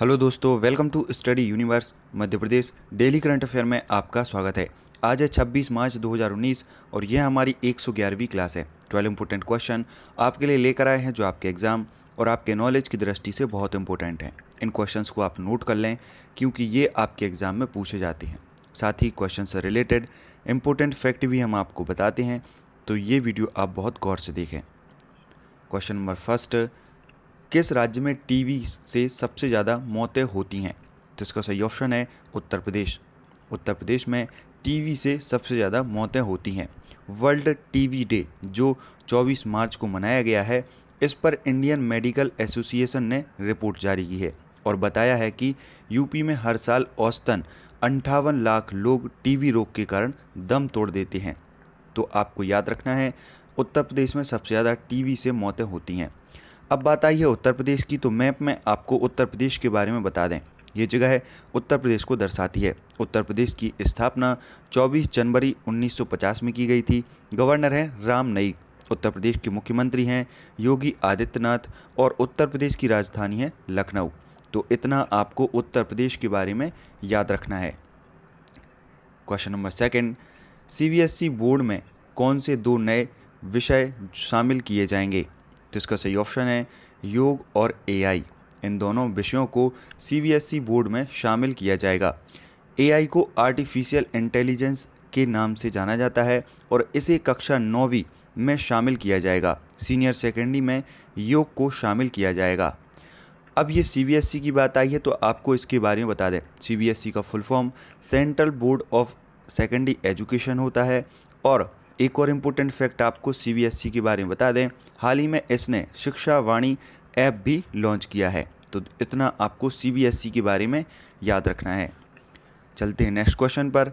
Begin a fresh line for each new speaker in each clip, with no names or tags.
hello दोस्तों welcome to study universe Madhya Pradesh daily current affair में आपका स्वागत है आज है 26 मार्च 2019 और यह हमारी 111वीं क्लास है ट्वेल्व इंपोर्टेंट क्वेश्चन आपके लिए लेकर आए हैं जो आपके एग्ज़ाम और आपके नॉलेज की दृष्टि से बहुत इंपॉर्टेंट हैं इन क्वेश्चन को आप नोट कर लें क्योंकि ये आपके एग्ज़ाम में पूछे जाते हैं साथ ही क्वेश्चन से रिलेटेड इंपॉर्टेंट फैक्ट भी हम आपको बताते हैं तो ये वीडियो आप बहुत गौर से देखें क्वेश्चन नंबर फर्स्ट किस राज्य में टीवी से सबसे ज़्यादा मौतें होती हैं तो इसका सही ऑप्शन है उत्तर प्रदेश उत्तर प्रदेश में टीवी से सबसे ज़्यादा मौतें होती हैं वर्ल्ड टीवी डे जो 24 मार्च को मनाया गया है इस पर इंडियन मेडिकल एसोसिएशन ने रिपोर्ट जारी की है और बताया है कि यूपी में हर साल औसतन अंठावन लाख लोग टीवी रोग के कारण दम तोड़ देते हैं तो आपको याद रखना है उत्तर प्रदेश में सबसे ज़्यादा टीवी से मौतें होती हैं अब बात आई है उत्तर प्रदेश की तो मैप में आपको उत्तर प्रदेश के बारे में बता दें ये जगह है उत्तर प्रदेश को दर्शाती है उत्तर प्रदेश की स्थापना 24 जनवरी 1950 में की गई थी गवर्नर हैं राम नईक उत्तर प्रदेश के मुख्यमंत्री हैं योगी आदित्यनाथ और उत्तर प्रदेश की राजधानी है लखनऊ तो इतना आपको उत्तर प्रदेश के बारे में याद रखना है question number second C board में कौन से दो नए विषय शामिल किए जाएंगे तो इसका सही ऑप्शन है योग और एआई इन दोनों विषयों को सीबीएसई बोर्ड e में शामिल किया जाएगा एआई को आर्टिफिशियल इंटेलिजेंस के नाम से जाना जाता है और इसे कक्षा नौवीं में शामिल किया जाएगा सीनियर सेकेंडरी में योग को शामिल किया जाएगा अब ये सी e की बात आई है तो आपको इसके बारे में बता दें सी e का full form central board of secondary education होता है और एक और इम्पोर्टेंट फैक्ट आपको सी e के बारे में बता दें हाल ही में इसने शिक्षा वाणी ऐप भी लॉन्च किया है तो इतना आपको सी e के बारे में याद रखना है चलते हैं नेक्स्ट क्वेश्चन पर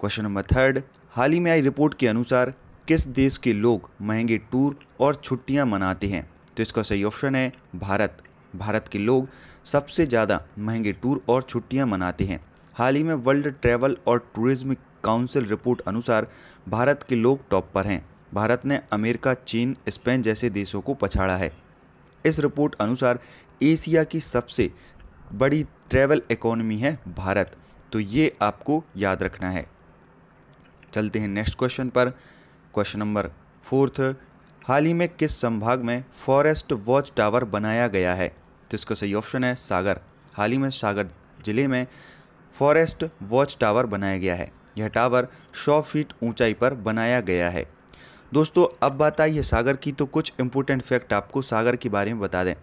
क्वेश्चन नंबर थर्ड हाल ही में आई रिपोर्ट के अनुसार किस देश के लोग महंगे टूर और छुट्टियां मनाते हैं तो इसका सही ऑप्शन है भारत भारत के लोग सबसे ज़्यादा महंगे टूर और छुट्टियां मनाते हैं हाल ही में वर्ल्ड ट्रैवल और टूरिज्म काउंसिल रिपोर्ट अनुसार भारत के लोग टॉप पर हैं भारत ने अमेरिका चीन स्पेन जैसे देशों को पछाड़ा है इस रिपोर्ट अनुसार एशिया की सबसे बड़ी ट्रैवल इकोनॉमी है भारत तो ये आपको याद रखना है चलते हैं नेक्स्ट क्वेश्चन पर क्वेश्चन नंबर फोर्थ हाल ही में किस संभाग में फॉरेस्ट वॉच टावर बनाया गया है तो इसका सही ऑप्शन है सागर हाल ही में सागर जिले में फॉरेस्ट वॉच टावर बनाया गया है यह टावर 100 फीट ऊंचाई पर बनाया गया है दोस्तों अब बात आई है सागर की तो कुछ इम्पोर्टेंट फैक्ट आपको सागर के बारे में बता दें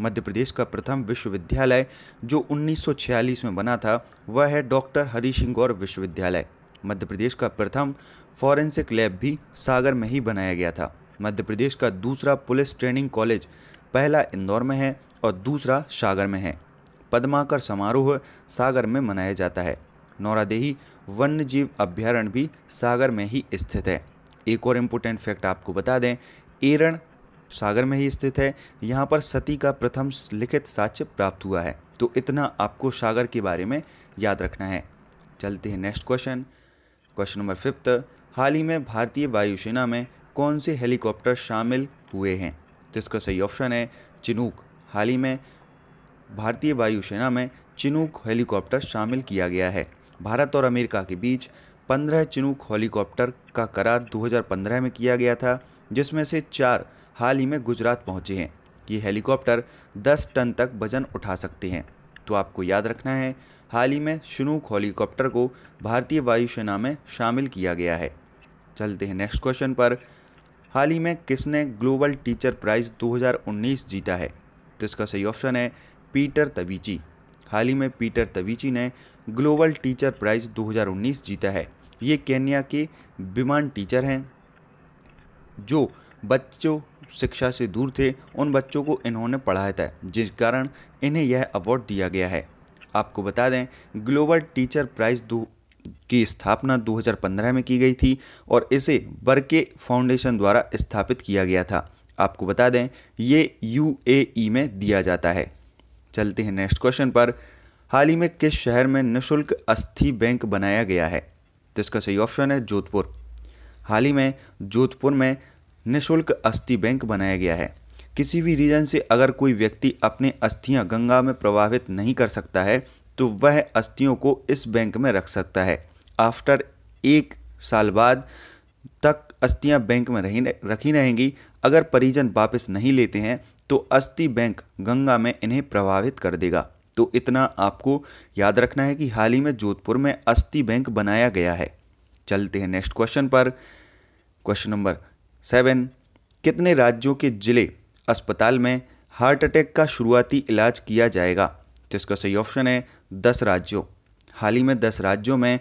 मध्य प्रदेश का प्रथम विश्वविद्यालय जो 1946 में बना था वह है डॉक्टर हरी सिंह गौर विश्वविद्यालय मध्य प्रदेश का प्रथम फॉरेंसिक लैब भी सागर में ही बनाया गया था मध्य प्रदेश का दूसरा पुलिस ट्रेनिंग कॉलेज पहला इंदौर में है और दूसरा सागर में है पद्माकर समारोह सागर में मनाया जाता है नौरादेही वन्य जीव अभ्यारण्य भी सागर में ही स्थित है एक और इम्पोर्टेंट फैक्ट आपको बता दें एरण सागर में ही स्थित है यहाँ पर सती का प्रथम लिखित साक्ष्य प्राप्त हुआ है तो इतना आपको सागर के बारे में याद रखना है चलते हैं next question question number fifth हाल ही में भारतीय वायुसेना में कौन से हेलीकॉप्टर शामिल हुए हैं तो इसका सही ऑप्शन है चिनूक हाल ही में भारतीय वायुसेना में चिनूक हेलीकॉप्टर शामिल किया गया है भारत और अमेरिका के बीच 15 चिनूक हेलीकॉप्टर का करार 2015 में किया गया था जिसमें से चार हाल ही में गुजरात पहुंचे हैं ये हेलीकॉप्टर 10 टन तक वजन उठा सकते हैं तो आपको याद रखना है हाल ही में चिनूक हेलीकॉप्टर को भारतीय वायुसेना में शामिल किया गया है चलते हैं नेक्स्ट क्वेश्चन पर हाल ही में किसने ग्लोबल टीचर प्राइज 2019 जीता है तो इसका सही ऑप्शन है पीटर तवीची हाल ही में पीटर तवीची ने ग्लोबल टीचर प्राइज़ 2019 जीता है ये केन्या के विमान टीचर हैं जो बच्चों शिक्षा से दूर थे उन बच्चों को इन्होंने पढ़ाया था जिस कारण इन्हें यह अवार्ड दिया गया है आपको बता दें ग्लोबल टीचर प्राइज़ दो की स्थापना 2015 में की गई थी और इसे बर्के फाउंडेशन द्वारा स्थापित किया गया था आपको बता दें ये यूएई e में दिया जाता है चलते हैं नेक्स्ट क्वेश्चन पर हाल ही में किस शहर में निशुल्क अस्थि बैंक बनाया गया है तो इसका सही ऑप्शन है जोधपुर हाल ही में जोधपुर में निशुल्क अस्थि बैंक बनाया गया है किसी भी रीजन से अगर कोई व्यक्ति अपने अस्थियां गंगा में प्रभावित नहीं कर सकता है तो वह अस्थियों को इस बैंक में रख सकता है आफ्टर एक साल बाद तक अस्थियां बैंक में रही रखी रहेंगी अगर परिजन वापस नहीं लेते हैं तो अस्थि बैंक गंगा में इन्हें प्रभावित कर देगा तो इतना आपको याद रखना है कि हाल ही में जोधपुर में अस्थि बैंक बनाया गया है चलते हैं नेक्स्ट क्वेश्चन पर क्वेश्चन नंबर सेवन कितने राज्यों के जिले अस्पताल में हार्ट अटैक का शुरुआती इलाज किया जाएगा तो इसका सही ऑप्शन है दस राज्यों हाल ही में दस राज्यों में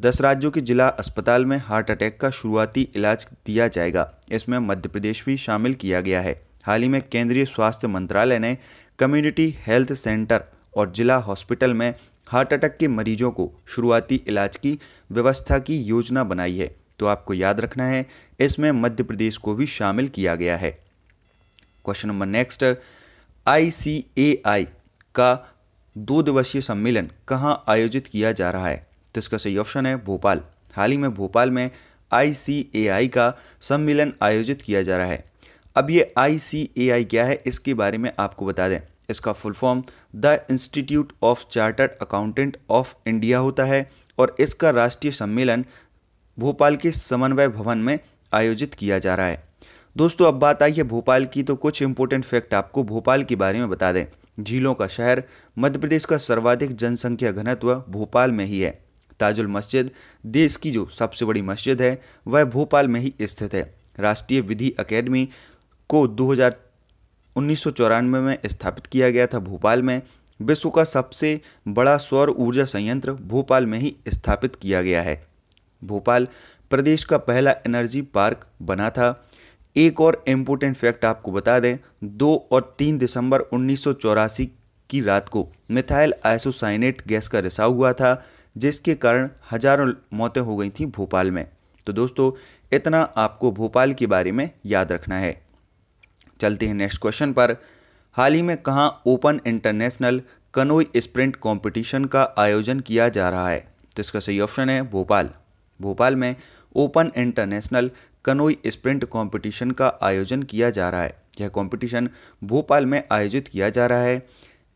दस राज्यों के जिला अस्पताल में हार्ट अटैक का शुरुआती इलाज दिया जाएगा इसमें मध्य प्रदेश भी शामिल किया गया है हाल ही में केंद्रीय स्वास्थ्य मंत्रालय ने कम्युनिटी हेल्थ सेंटर और जिला हॉस्पिटल में हार्ट अटैक के मरीजों को शुरुआती इलाज की व्यवस्था की योजना बनाई है तो आपको याद रखना है इसमें मध्य प्रदेश को भी शामिल किया गया है क्वेश्चन नंबर नेक्स्ट आई का दो दिवसीय सम्मेलन कहाँ आयोजित किया जा रहा है तो इसका सही ऑप्शन है भोपाल हाल ही में भोपाल में आई का सम्मेलन आयोजित किया जा रहा है अब ये आई क्या है इसके बारे में आपको बता दें इसका full form the institute of chartered accountant of India होता है और इसका राष्ट्रीय सम्मेलन भोपाल के समन्वय भवन में आयोजित किया जा रहा है दोस्तों अब बात आई है भोपाल की तो कुछ इंपॉर्टेंट फैक्ट आपको भोपाल के बारे में बता दें झीलों का शहर मध्य प्रदेश का सर्वाधिक जनसंख्या घनत्व भोपाल में ही है ताजुल मस्जिद देश की जो सबसे बड़ी मस्जिद है वह भोपाल में ही स्थित है राष्ट्रीय विधि अकेडमी को दो हज़ार में स्थापित किया गया था भोपाल में विश्व का सबसे बड़ा सौर ऊर्जा संयंत्र भोपाल में ही स्थापित किया गया है भोपाल प्रदेश का पहला एनर्जी पार्क बना था एक और इम्पोर्टेंट फैक्ट आपको बता दें दो और तीन दिसंबर उन्नीस की रात को मिथाइल आइसोसाइनेट गैस का रिसाव हुआ था जिसके कारण हजारों मौतें हो गई थी भोपाल में तो दोस्तों इतना आपको भोपाल के बारे में याद रखना है चलते हैं नेक्स्ट क्वेश्चन पर हाल ही में कहाँ open international canoe sprint competition का आयोजन किया जा रहा है तो इसका सही ऑप्शन है भोपाल भोपाल में open international canoe sprint competition का आयोजन किया जा रहा है यह कंपटीशन भोपाल में आयोजित किया जा रहा है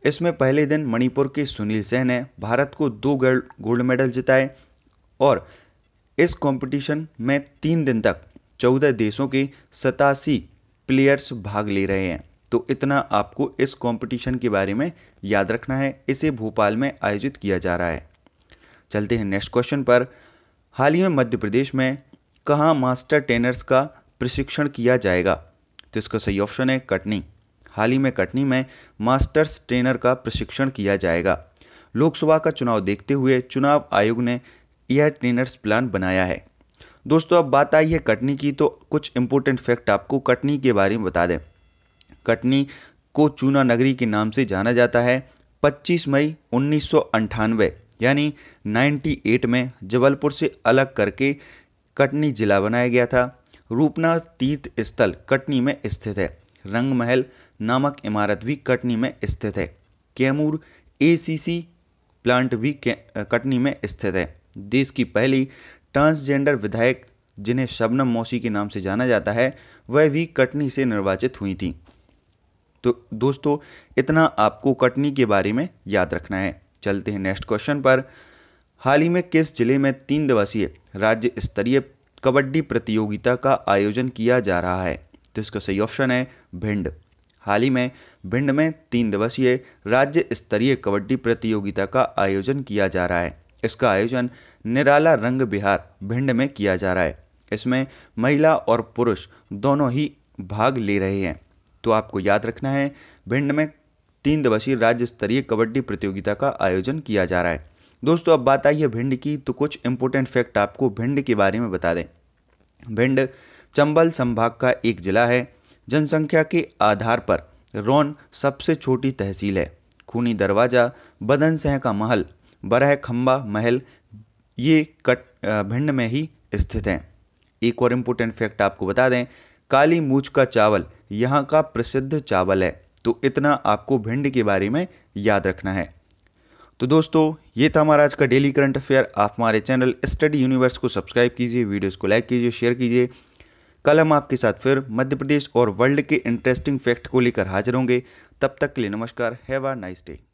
इसमें पहले दिन मणिपुर के सुनील सेन ने भारत को दो गोल्ड मेडल जिताए और इस कंपटीशन में तीन दिन तक चौदह देशों के सतासी प्लेयर्स भाग ले रहे हैं तो इतना आपको इस कंपटीशन के बारे में याद रखना है इसे भोपाल में आयोजित किया जा रहा है चलते हैं नेक्स्ट क्वेश्चन पर हाल ही में मध्य प्रदेश में कहाँ मास्टर ट्रेनर्स का प्रशिक्षण किया जाएगा तो इसका सही ऑप्शन है कटनी हाल ही में कटनी में मास्टर्स ट्रेनर का प्रशिक्षण किया जाएगा लोकसभा का चुनाव देखते हुए चुनाव आयोग ने यह ट्रेनर्स प्लान बनाया है दोस्तों अब बात आई है कटनी की तो कुछ इम्पोर्टेंट फैक्ट आपको कटनी के बारे में बता दें कटनी को चूना नगरी के नाम से जाना जाता है 25 मई उन्नीस यानी 98 में जबलपुर से अलग करके कटनी जिला बनाया गया था रूपनाथ तीर्थ स्थल कटनी में स्थित है रंग महल नामक इमारत भी कटनी में स्थित है कैमूर एसीसी प्लांट भी कटनी में स्थित है देश की पहली ट्रांसजेंडर विधायक जिन्हें शबनम मौसी के नाम से जाना जाता है वह भी कटनी से निर्वाचित हुई थी तो दोस्तों इतना आपको कटनी के बारे में याद रखना है चलते हैं नेक्स्ट क्वेश्चन पर हाल ही में किस जिले में तीन दिवसीय राज्य स्तरीय कबड्डी प्रतियोगिता का आयोजन किया जा रहा है तो इसका सही ऑप्शन है भिंड हाल ही में भिंड में तीन दिवसीय राज्य स्तरीय कबड्डी प्रतियोगिता का आयोजन किया जा रहा है इसका आयोजन निराला रंग बिहार भिंड में किया जा रहा है इसमें महिला और पुरुष दोनों ही भाग ले रहे हैं तो आपको याद रखना है भिंड में तीन दिवसीय राज्य स्तरीय कबड्डी प्रतियोगिता का आयोजन किया जा रहा है दोस्तों अब बात आई है भिंड की तो कुछ इंपॉर्टेंट फैक्ट आपको भिंड के बारे में बता दें भिंड चंबल संभाग का एक जिला है जनसंख्या के आधार पर रोन सबसे छोटी तहसील है खूनी दरवाज़ा बदन सह का महल बरह खम्बा महल ये कट भिंड में ही स्थित हैं एक और इम्पोर्टेंट फैक्ट आपको बता दें काली मूछ का चावल यहाँ का प्रसिद्ध चावल है तो इतना आपको भिंड के बारे में याद रखना है तो दोस्तों ये था हमारा आज का डेली करंट अफेयर आप हमारे चैनल स्टडी यूनिवर्स को सब्सक्राइब कीजिए वीडियोस को लाइक कीजिए शेयर कीजिए कल हम आपके साथ फिर मध्य प्रदेश और वर्ल्ड के इंटरेस्टिंग फैक्ट को लेकर हाजिर होंगे तब तक के लिए नमस्कार हैव आ नाइस डे